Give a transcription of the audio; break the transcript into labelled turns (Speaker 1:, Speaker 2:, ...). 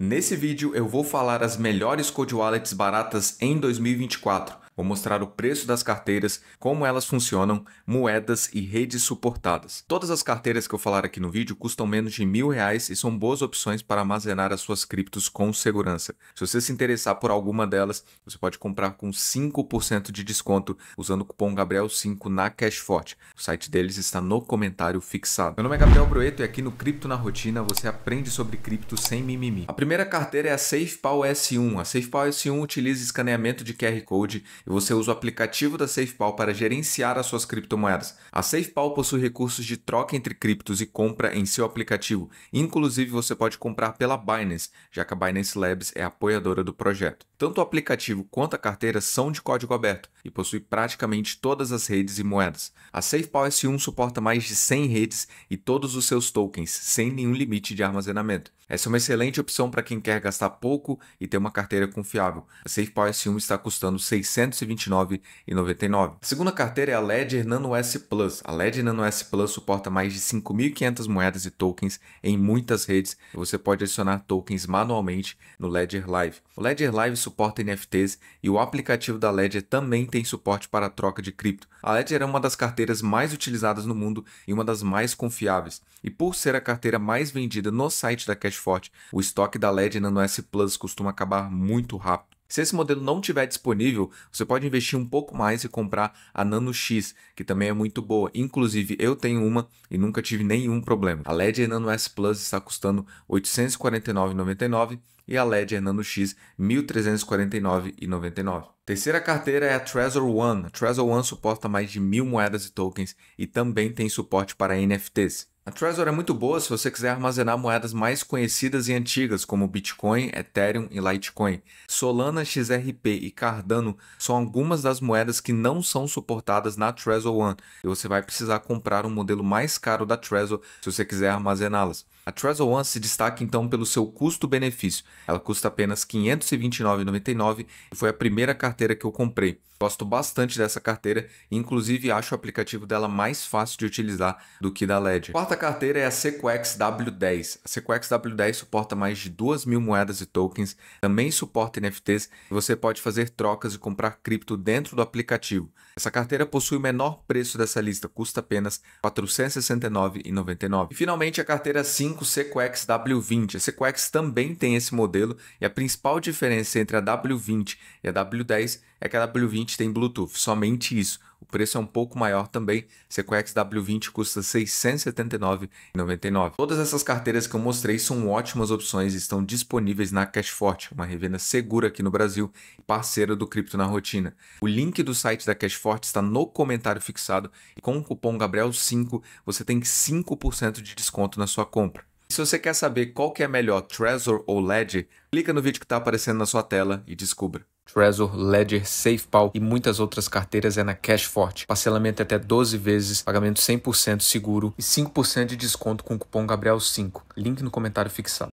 Speaker 1: Nesse vídeo eu vou falar as melhores Code Wallets baratas em 2024 Vou mostrar o preço das carteiras, como elas funcionam, moedas e redes suportadas. Todas as carteiras que eu falar aqui no vídeo custam menos de mil reais e são boas opções para armazenar as suas criptos com segurança. Se você se interessar por alguma delas, você pode comprar com 5% de desconto usando o cupom Gabriel5 na CashFort. O site deles está no comentário fixado. Meu nome é Gabriel Broeto e aqui no Cripto na Rotina você aprende sobre cripto sem mimimi. A primeira carteira é a SafePal S1. A SafePal S1 utiliza escaneamento de QR Code e você usa o aplicativo da SafePal para gerenciar as suas criptomoedas. A SafePal possui recursos de troca entre criptos e compra em seu aplicativo. Inclusive, você pode comprar pela Binance, já que a Binance Labs é apoiadora do projeto. Tanto o aplicativo quanto a carteira são de código aberto e possui praticamente todas as redes e moedas. A SafePal S1 suporta mais de 100 redes e todos os seus tokens, sem nenhum limite de armazenamento. Essa é uma excelente opção para quem quer gastar pouco e ter uma carteira confiável. A SafePal S1 está custando 600 229,99. A segunda carteira é a Ledger Nano S Plus. A Ledger Nano S Plus suporta mais de 5.500 moedas e tokens em muitas redes. Você pode adicionar tokens manualmente no Ledger Live. O Ledger Live suporta NFTs e o aplicativo da Ledger também tem suporte para a troca de cripto. A Ledger é uma das carteiras mais utilizadas no mundo e uma das mais confiáveis. E por ser a carteira mais vendida no site da Cashfort, o estoque da Ledger Nano S Plus costuma acabar muito rápido. Se esse modelo não tiver disponível, você pode investir um pouco mais e comprar a Nano X, que também é muito boa. Inclusive, eu tenho uma e nunca tive nenhum problema. A Ledger Nano S Plus está custando R$ 849,99 e a Ledger Nano X R$ 1.349,99. Terceira carteira é a Trezor One. A Trezor One suporta mais de mil moedas e tokens e também tem suporte para NFTs. A Trezor é muito boa se você quiser armazenar moedas mais conhecidas e antigas, como Bitcoin, Ethereum e Litecoin. Solana, XRP e Cardano são algumas das moedas que não são suportadas na Trezor One, e você vai precisar comprar um modelo mais caro da Trezor se você quiser armazená-las. A Trezor One se destaca então pelo seu custo-benefício. Ela custa apenas R$ 529,99 e foi a primeira carteira que eu comprei. Gosto bastante dessa carteira e inclusive acho o aplicativo dela mais fácil de utilizar do que da Ledger. A quarta carteira é a CQX W10. A CQX W10 suporta mais de 2 mil moedas e tokens, também suporta NFTs e você pode fazer trocas e comprar cripto dentro do aplicativo. Essa carteira possui o menor preço dessa lista, custa apenas R$ 469,99. E finalmente a carteira 5 o CQX W20. A CQX também tem esse modelo e a principal diferença entre a W20 e a W10 é que a W20 tem Bluetooth, somente isso. O preço é um pouco maior também. Você com w 20 custa R$ 679,99. Todas essas carteiras que eu mostrei são ótimas opções e estão disponíveis na Cashfort, uma revenda segura aqui no Brasil e parceira do Cripto na Rotina. O link do site da Cashfort está no comentário fixado e com o cupom Gabriel5 você tem 5% de desconto na sua compra. E se você quer saber qual que é melhor, Trezor ou Ledger, clica no vídeo que está aparecendo na sua tela e descubra. Trezor, Ledger, SafePal e muitas outras carteiras é na Cash Forte. Parcelamento é até 12 vezes, pagamento 100% seguro e 5% de desconto com o cupom Gabriel5. Link no comentário fixado.